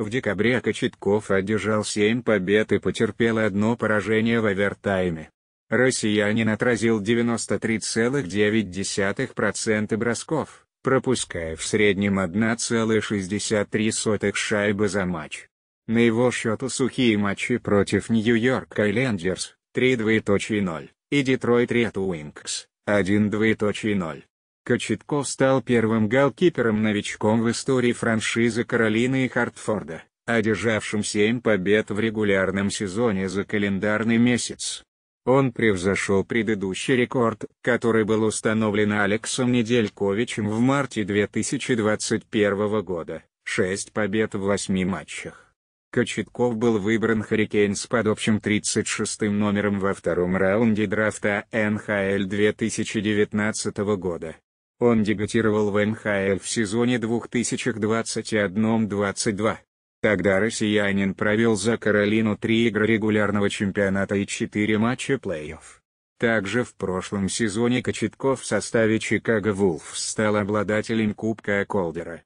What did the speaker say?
В декабре Кочетков одержал 7 побед и потерпел одно поражение в овертайме. Россиянин отразил 93,9% бросков, пропуская в среднем 1,63 шайбы за матч. На его счету сухие матчи против Нью-Йорк Айлендерс, 3 0 и Детройт Ред Уинкс, 1 0. Кочетков стал первым голкипером-новичком в истории франшизы Каролины и Хартфорда, одержавшим 7 побед в регулярном сезоне за календарный месяц. Он превзошел предыдущий рекорд, который был установлен Алексом Недельковичем в марте 2021 года, 6 побед в 8 матчах. Кочетков был выбран Харикейнс под общим 36-м номером во втором раунде драфта НХЛ 2019 года, он дебютировал в НХЛ в сезоне 2021-22. Тогда россиянин провел за Каролину три игры регулярного чемпионата и четыре матча плей-офф. Также в прошлом сезоне Кочетков в составе Чикаго Вулф стал обладателем Кубка Колдера.